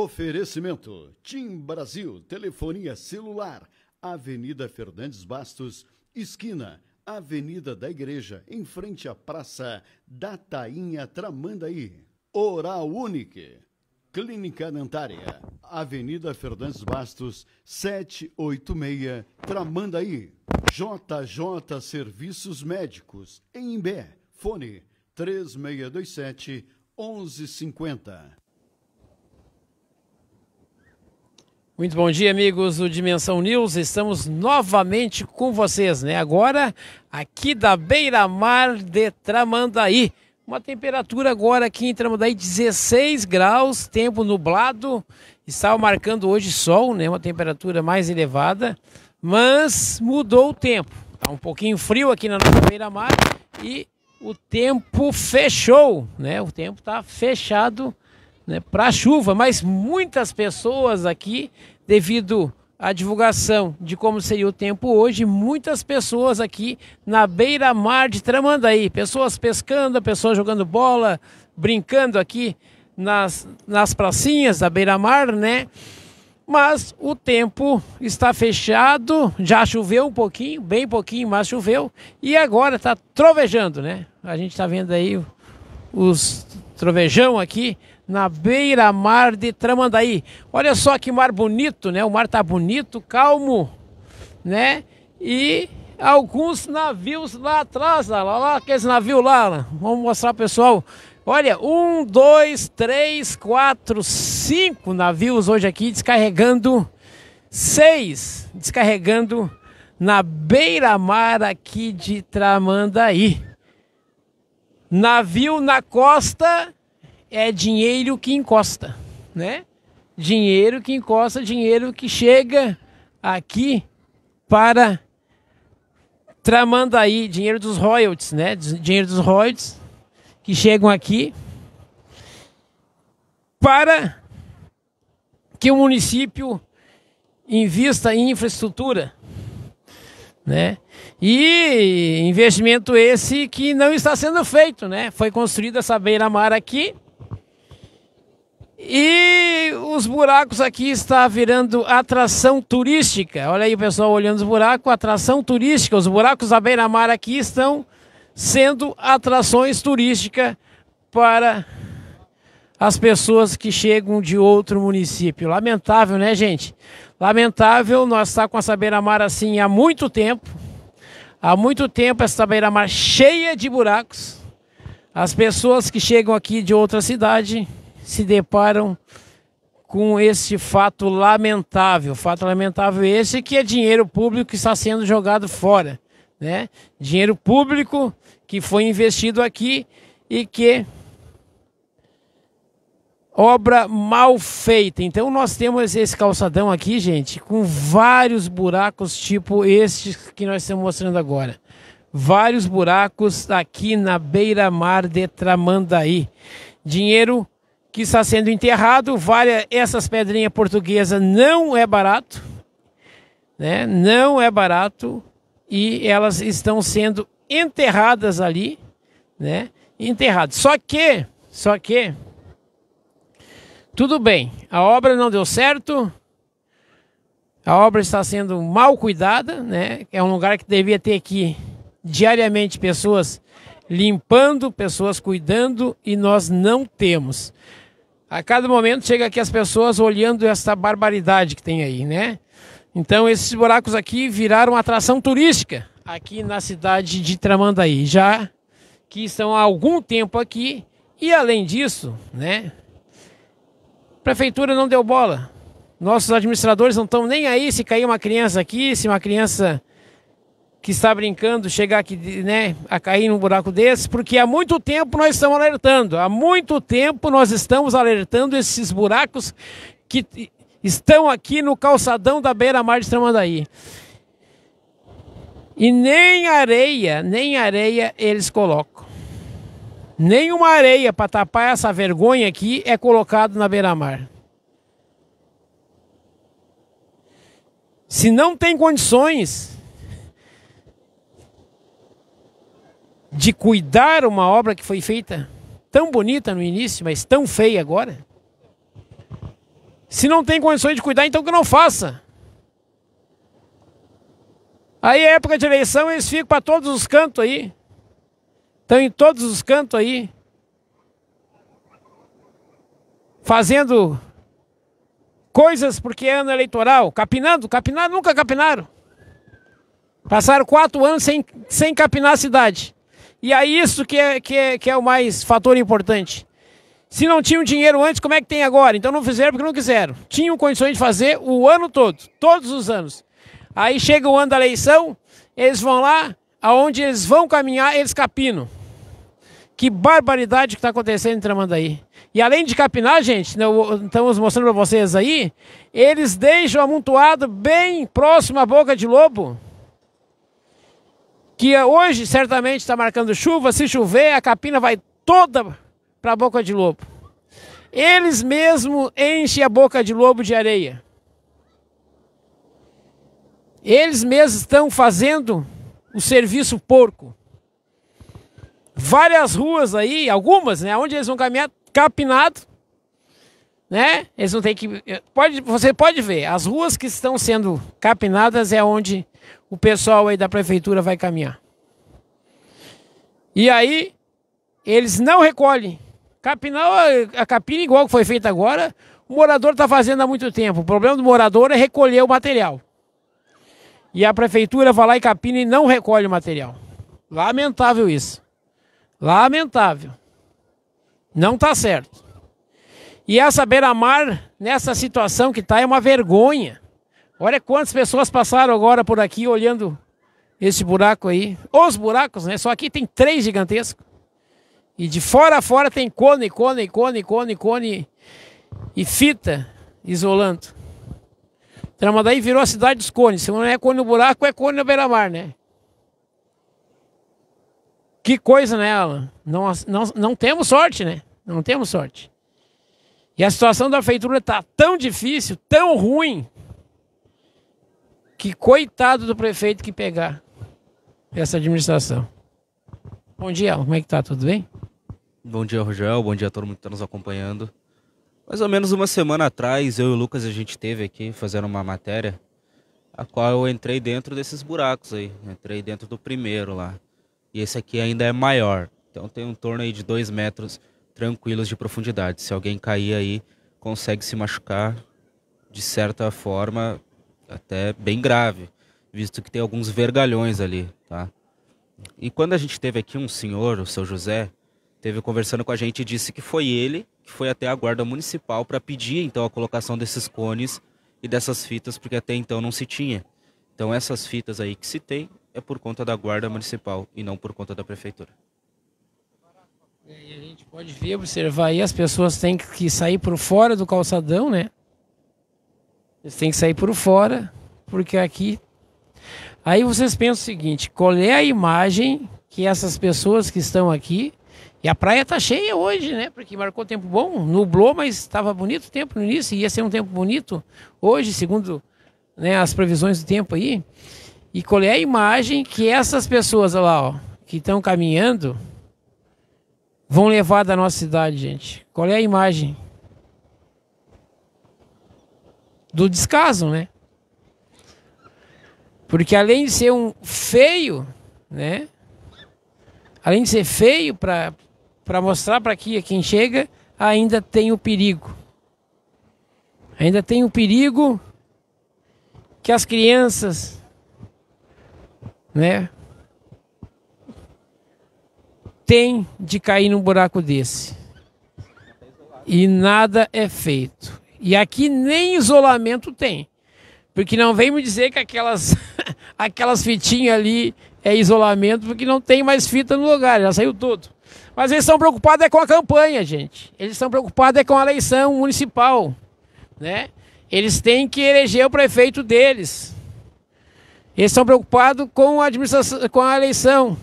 Oferecimento: Tim Brasil, telefonia celular, Avenida Fernandes Bastos, esquina, Avenida da Igreja, em frente à Praça da Tainha Tramandaí. Oral Unique, Clínica Dentária, Avenida Fernandes Bastos, 786, Tramandaí. JJ Serviços Médicos, em Imbé, fone 3627 1150. Muito bom dia, amigos do Dimensão News. Estamos novamente com vocês, né? Agora, aqui da beira-mar de Tramandaí. Uma temperatura agora aqui em Tramandaí, 16 graus, tempo nublado. Estava marcando hoje sol, né? Uma temperatura mais elevada, mas mudou o tempo. Tá um pouquinho frio aqui na nossa beira-mar e o tempo fechou, né? O tempo tá fechado. Né, para chuva, mas muitas pessoas aqui devido à divulgação de como seria o tempo hoje, muitas pessoas aqui na beira-mar de Tramandaí, pessoas pescando, pessoas jogando bola, brincando aqui nas, nas pracinhas da beira-mar, né? Mas o tempo está fechado, já choveu um pouquinho, bem pouquinho, mas choveu, e agora está trovejando, né? A gente está vendo aí os trovejão aqui na beira-mar de Tramandaí. Olha só que mar bonito, né? O mar tá bonito, calmo, né? E alguns navios lá atrás, lá, lá, lá aqueles navios lá, lá. Vamos mostrar, pessoal. Olha, um, dois, três, quatro, cinco navios hoje aqui descarregando, seis descarregando na beira-mar aqui de Tramandaí. Navio na costa é dinheiro que encosta, né? Dinheiro que encosta, dinheiro que chega aqui para tramando aí dinheiro dos royalties, né? Dinheiro dos royalties que chegam aqui para que o município invista em infraestrutura, né? E investimento esse que não está sendo feito, né? Foi construída essa beira-mar aqui, e os buracos aqui está virando atração turística. Olha aí o pessoal olhando os buracos, atração turística. Os buracos da beira-mar aqui estão sendo atrações turísticas para as pessoas que chegam de outro município. Lamentável, né, gente? Lamentável nós está com essa beira-mar assim há muito tempo. Há muito tempo essa beira-mar cheia de buracos. As pessoas que chegam aqui de outra cidade se deparam com esse fato lamentável. Fato lamentável esse que é dinheiro público que está sendo jogado fora. Né? Dinheiro público que foi investido aqui e que obra mal feita. Então nós temos esse calçadão aqui, gente, com vários buracos tipo estes que nós estamos mostrando agora. Vários buracos aqui na beira-mar de Tramandaí. Dinheiro que está sendo enterrado. Várias, essas pedrinhas portuguesas não é barato, né? Não é barato e elas estão sendo enterradas ali, né? Enterradas. Só que, só que, tudo bem, a obra não deu certo. A obra está sendo mal cuidada, né? É um lugar que devia ter aqui diariamente pessoas limpando, pessoas cuidando e nós não temos. A cada momento chega aqui as pessoas olhando essa barbaridade que tem aí, né? Então esses buracos aqui viraram atração turística aqui na cidade de Tramandaí, já que estão há algum tempo aqui. E além disso, né? Prefeitura não deu bola. Nossos administradores não estão nem aí se cair uma criança aqui, se uma criança que está brincando chegar aqui, né, a cair num buraco desse, porque há muito tempo nós estamos alertando, há muito tempo nós estamos alertando esses buracos que estão aqui no calçadão da beira-mar de Tramandaí. E nem areia, nem areia eles colocam. Nenhuma areia para tapar essa vergonha aqui é colocado na beira-mar. Se não tem condições, de cuidar uma obra que foi feita tão bonita no início, mas tão feia agora? Se não tem condições de cuidar, então que não faça. Aí, é época de eleição, eles ficam para todos os cantos aí. Estão em todos os cantos aí. Fazendo coisas porque é ano eleitoral. Capinando, capinaram, nunca capinaram. Passaram quatro anos sem, sem capinar a cidade. E é isso que é, que é, que é o mais fator importante. Se não tinham dinheiro antes, como é que tem agora? Então não fizeram porque não quiseram. Tinham condições de fazer o ano todo, todos os anos. Aí chega o ano da eleição, eles vão lá, aonde eles vão caminhar, eles capinam. Que barbaridade que está acontecendo em Tramandaí. E além de capinar, gente, né, estamos mostrando para vocês aí, eles deixam amontoado bem próximo à boca de lobo que hoje certamente está marcando chuva, se chover, a capina vai toda para a boca de lobo. Eles mesmos enchem a boca de lobo de areia. Eles mesmos estão fazendo o serviço porco. Várias ruas aí, algumas, né, onde eles vão caminhar capinado, né? Eles não têm que eh, pode, você pode ver, as ruas que estão sendo capinadas é onde o pessoal aí da prefeitura vai caminhar. E aí, eles não recolhem. Capinal, a capina igual que foi feita agora, o morador está fazendo há muito tempo. O problema do morador é recolher o material. E a prefeitura vai lá e capina e não recolhe o material. Lamentável isso. Lamentável. Não está certo. E essa beira-mar, nessa situação que está, é uma vergonha. Olha quantas pessoas passaram agora por aqui olhando esse buraco aí. Os buracos, né? Só aqui tem três gigantescos. E de fora a fora tem cone, cone, cone, cone, cone e fita isolando. Tramandaí então, virou a cidade dos cones. Se não é cone no buraco, é cone no beira-mar, né? Que coisa, né, Alan? Não, não, não temos sorte, né? Não temos sorte. E a situação da feitura tá tão difícil, tão ruim, que coitado do prefeito que pegar essa administração. Bom dia, como é que tá? Tudo bem? Bom dia, Rogel. Bom dia a todo mundo que está nos acompanhando. Mais ou menos uma semana atrás, eu e o Lucas a gente teve aqui fazendo uma matéria, a qual eu entrei dentro desses buracos aí. Entrei dentro do primeiro lá. E esse aqui ainda é maior. Então tem um torno aí de dois metros tranquilos de profundidade. Se alguém cair aí, consegue se machucar de certa forma até bem grave, visto que tem alguns vergalhões ali, tá? E quando a gente teve aqui um senhor, o seu José, teve conversando com a gente e disse que foi ele que foi até a guarda municipal para pedir então a colocação desses cones e dessas fitas, porque até então não se tinha. Então essas fitas aí que se tem é por conta da guarda municipal e não por conta da prefeitura. E a gente pode ver, observar aí, as pessoas têm que sair por fora do calçadão, né? Eles têm que sair por fora, porque aqui. Aí vocês pensam o seguinte: qual é a imagem que essas pessoas que estão aqui. E a praia está cheia hoje, né? Porque marcou tempo bom, nublou, mas estava bonito o tempo no início, ia ser um tempo bonito hoje, segundo né, as previsões do tempo aí. E qual é a imagem que essas pessoas olha lá, ó, que estão caminhando, vão levar da nossa cidade, gente? Qual é a imagem? do descaso, né? Porque além de ser um feio, né? Além de ser feio para mostrar para aqui a quem chega, ainda tem o perigo. Ainda tem o perigo que as crianças, né? Tem de cair num buraco desse. E nada é feito. E aqui nem isolamento tem. Porque não vem me dizer que aquelas, aquelas fitinhas ali é isolamento, porque não tem mais fita no lugar, já saiu tudo. Mas eles estão preocupados é com a campanha, gente. Eles estão preocupados é com a eleição municipal, né? Eles têm que eleger o prefeito deles. Eles estão preocupados com a administração, com a eleição.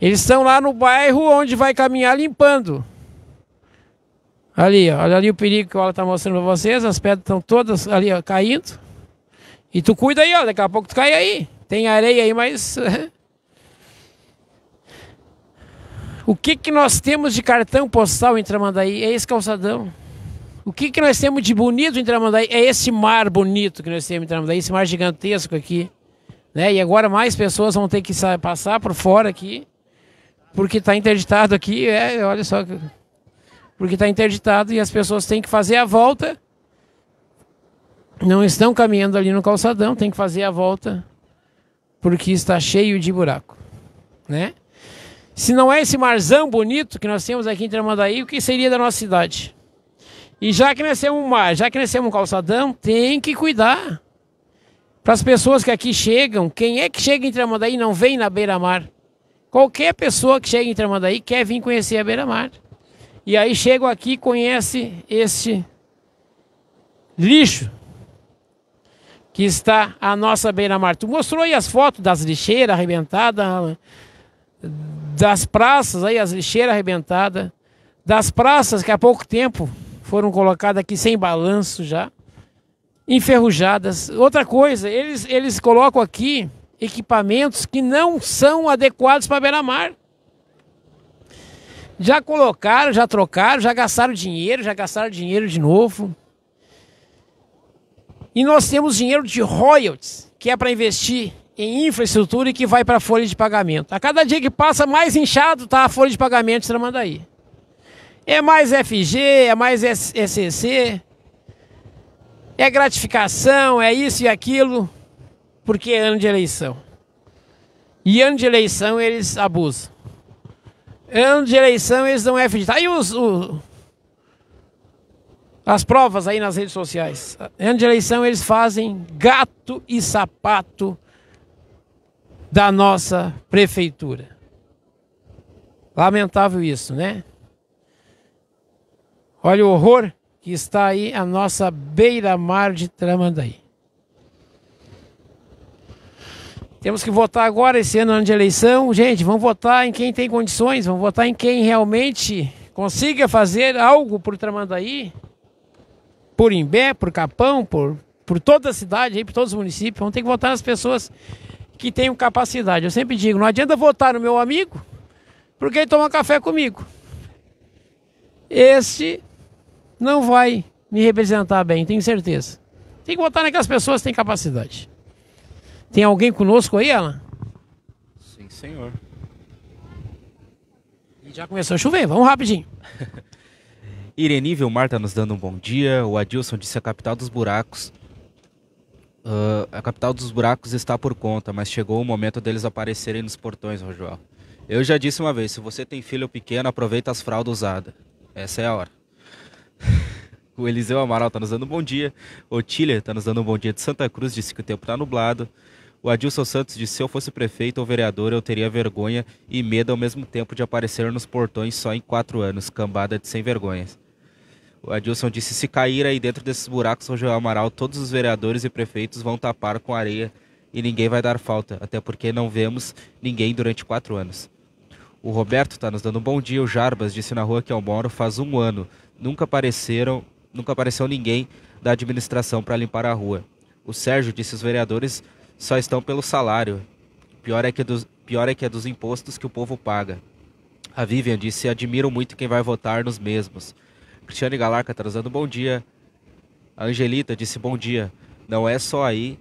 Eles estão lá no bairro onde vai caminhar limpando. Ali, olha ali o perigo que o Alan tá mostrando para vocês. As pedras estão todas ali, ó, caindo. E tu cuida aí, ó. Daqui a pouco tu cai aí. Tem areia aí, mas. o que que nós temos de cartão postal em Tramandaí? É esse calçadão. O que que nós temos de bonito em Tramandaí? É esse mar bonito que nós temos em Tramandaí, esse mar gigantesco aqui. Né? E agora mais pessoas vão ter que passar por fora aqui, porque está interditado aqui. É, olha só porque está interditado e as pessoas têm que fazer a volta. Não estão caminhando ali no calçadão, tem que fazer a volta porque está cheio de buraco, né? Se não é esse marzão bonito que nós temos aqui em Tramandaí, o que seria da nossa cidade? E já que nós temos um mar, já que nós temos um calçadão, tem que cuidar. Para as pessoas que aqui chegam, quem é que chega em Tramandaí e não vem na beira-mar? Qualquer pessoa que chega em Tramandaí quer vir conhecer a beira-mar. E aí chego aqui e conhecem esse lixo que está à nossa beira-mar. Tu mostrou aí as fotos das lixeiras arrebentadas, das praças aí, as lixeiras arrebentadas, das praças que há pouco tempo foram colocadas aqui sem balanço já, enferrujadas. Outra coisa, eles, eles colocam aqui equipamentos que não são adequados para beira-mar. Já colocaram, já trocaram, já gastaram dinheiro, já gastaram dinheiro de novo. E nós temos dinheiro de royalties, que é para investir em infraestrutura e que vai para a folha de pagamento. A cada dia que passa, mais inchado está a folha de pagamento de Tramandaí. É mais FG, é mais SCC, é gratificação, é isso e aquilo, porque é ano de eleição. E ano de eleição eles abusam. Ano de eleição eles não é acreditar. Aí os, as provas aí nas redes sociais. Ano de eleição eles fazem gato e sapato da nossa prefeitura. Lamentável isso, né? Olha o horror que está aí a nossa beira-mar de Tramandaí. Temos que votar agora, esse ano, ano de eleição. Gente, vamos votar em quem tem condições, vamos votar em quem realmente consiga fazer algo por Tramandaí, por Imbé, por Capão, por, por toda a cidade, por todos os municípios. Vamos ter que votar nas pessoas que tenham capacidade. Eu sempre digo, não adianta votar no meu amigo, porque ele toma café comigo. Este não vai me representar bem, tenho certeza. Tem que votar naquelas pessoas que têm capacidade. Tem alguém conosco aí, Alan? Sim, senhor. E já começou a chover, vamos rapidinho. Irene Vilmar está nos dando um bom dia. O Adilson disse a capital dos buracos. Uh, a capital dos buracos está por conta, mas chegou o momento deles aparecerem nos portões, Rojoal. Eu já disse uma vez, se você tem filho pequeno, aproveita as fraldas usadas. Essa é a hora. o Eliseu Amaral está nos dando um bom dia. O Tiller está nos dando um bom dia de Santa Cruz, disse que o tempo está nublado. O Adilson Santos disse: se eu fosse prefeito ou vereador, eu teria vergonha e medo ao mesmo tempo de aparecer nos portões só em quatro anos, cambada de sem vergonhas. O Adilson disse: se cair aí dentro desses buracos, João Amaral, todos os vereadores e prefeitos vão tapar com areia e ninguém vai dar falta, até porque não vemos ninguém durante quatro anos. O Roberto está nos dando um bom dia. O Jarbas disse na rua que eu moro faz um ano. Nunca apareceram, nunca apareceu ninguém da administração para limpar a rua. O Sérgio disse os vereadores só estão pelo salário. Pior é que, é dos, pior é que é dos impostos que o povo paga. A Vivian disse: admiro muito quem vai votar nos mesmos. Cristiane Galarca trazendo tá bom dia. A Angelita disse bom dia. Não é só aí.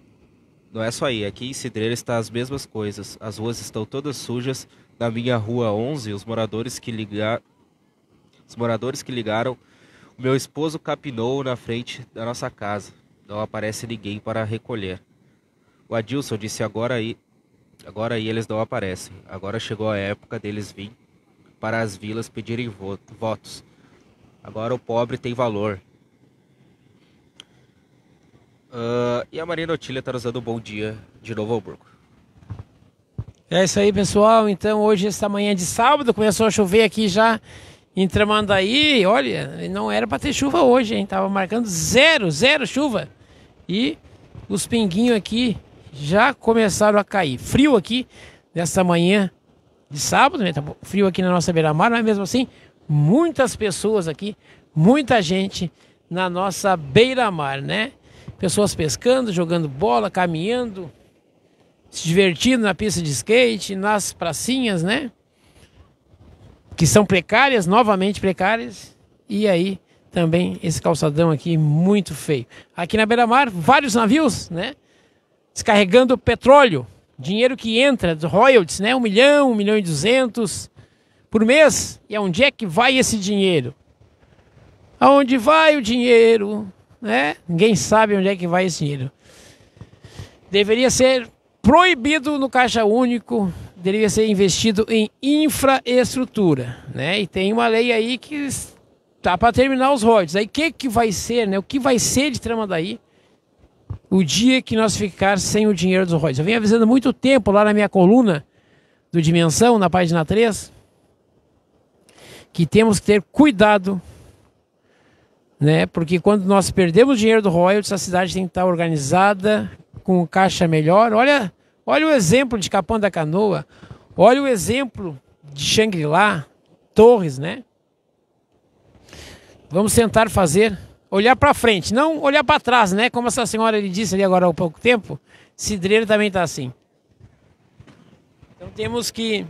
Não é só aí. Aqui em Cidreira está as mesmas coisas. As ruas estão todas sujas. Na minha rua 11, os moradores que ligaram. Os moradores que ligaram. O meu esposo capinou na frente da nossa casa. Não aparece ninguém para recolher. O Adilson disse agora aí, agora aí eles não aparecem. Agora chegou a época deles vir para as vilas pedirem voto, votos. Agora o pobre tem valor. Uh, e a Marina Otília está nos dando bom dia de Novo ao Hamburgo. É isso aí, pessoal. Então, hoje, esta manhã de sábado, começou a chover aqui já em Tramandaí. Olha, não era para ter chuva hoje, hein? Tava marcando zero, zero chuva. E os pinguinhos aqui já começaram a cair. Frio aqui nessa manhã de sábado, né? Tá frio aqui na nossa beira-mar, mas mesmo assim, muitas pessoas aqui, muita gente na nossa beira-mar, né? Pessoas pescando, jogando bola, caminhando, se divertindo na pista de skate, nas pracinhas, né? Que são precárias, novamente precárias. E aí também esse calçadão aqui muito feio. Aqui na beira-mar, vários navios, né? descarregando petróleo, dinheiro que entra dos royalties, né? Um milhão, um milhão e duzentos por mês. E aonde é que vai esse dinheiro? Aonde vai o dinheiro? Né? Ninguém sabe onde é que vai esse dinheiro. Deveria ser proibido no caixa único, deveria ser investido em infraestrutura, né? E tem uma lei aí que está para terminar os royalties. Aí o que que vai ser, né? O que vai ser de daí? o dia que nós ficar sem o dinheiro dos royalties. Eu venho avisando há muito tempo lá na minha coluna do Dimensão, na página 3, que temos que ter cuidado, né? Porque quando nós perdemos o dinheiro do royalties, a cidade tem que estar organizada, com caixa melhor. Olha, olha o exemplo de Capão da Canoa, olha o exemplo de xangri la Torres, né? Vamos tentar fazer olhar para frente, não olhar para trás, né? Como essa senhora lhe disse ali agora há pouco tempo, Cidreira também está assim. Então temos que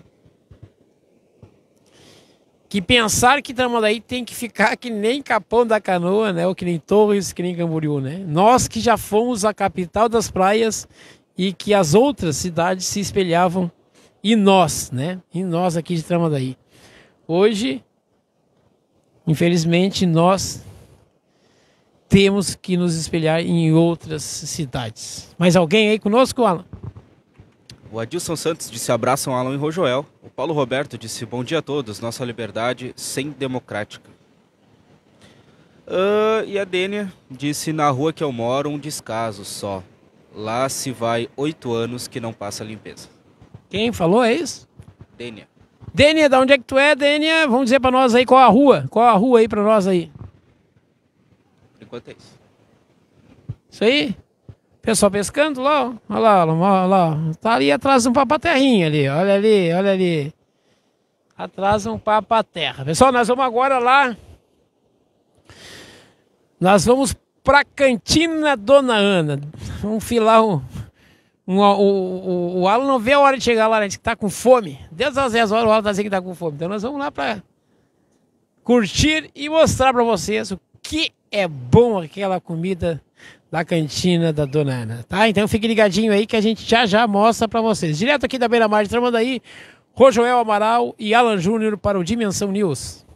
que pensar que Tramandaí tem que ficar que nem Capão da Canoa, né? Ou que nem Torres, que nem Camboriú, né? Nós que já fomos a capital das praias e que as outras cidades se espelhavam em nós, né? Em nós aqui de Tramandaí. Hoje, infelizmente, nós temos que nos espelhar em outras cidades. Mais alguém aí conosco, Alan? O Adilson Santos disse abraçam Alan e Rojoel. O Paulo Roberto disse bom dia a todos, nossa liberdade sem democrática. Uh, e a Dênia disse na rua que eu moro um descaso só. Lá se vai oito anos que não passa limpeza. Quem falou é isso? Dênia. Dênia, da onde é que tu é, Dênia? Vamos dizer para nós aí qual a rua, qual a rua aí para nós aí enquanto é isso. Isso aí. Pessoal pescando lá, ó. Olha lá, olha lá. Tá ali atrás um papaterrinho ali. Olha ali, olha ali. Atrás um papaterra. Pessoal, nós vamos agora lá. Nós vamos pra Cantina Dona Ana. Vamos filar Um, o, o, o Alan não vê a hora de chegar lá, né? gente que tá com fome. Deus às 10 horas o Alan tá dizendo que tá com fome. Então nós vamos lá para curtir e mostrar para vocês o que é bom aquela comida da cantina da Dona Ana, tá? Então fique ligadinho aí que a gente já já mostra para vocês. Direto aqui da Beira Mar de aí Rojoel Amaral e Alan Júnior para o Dimensão News.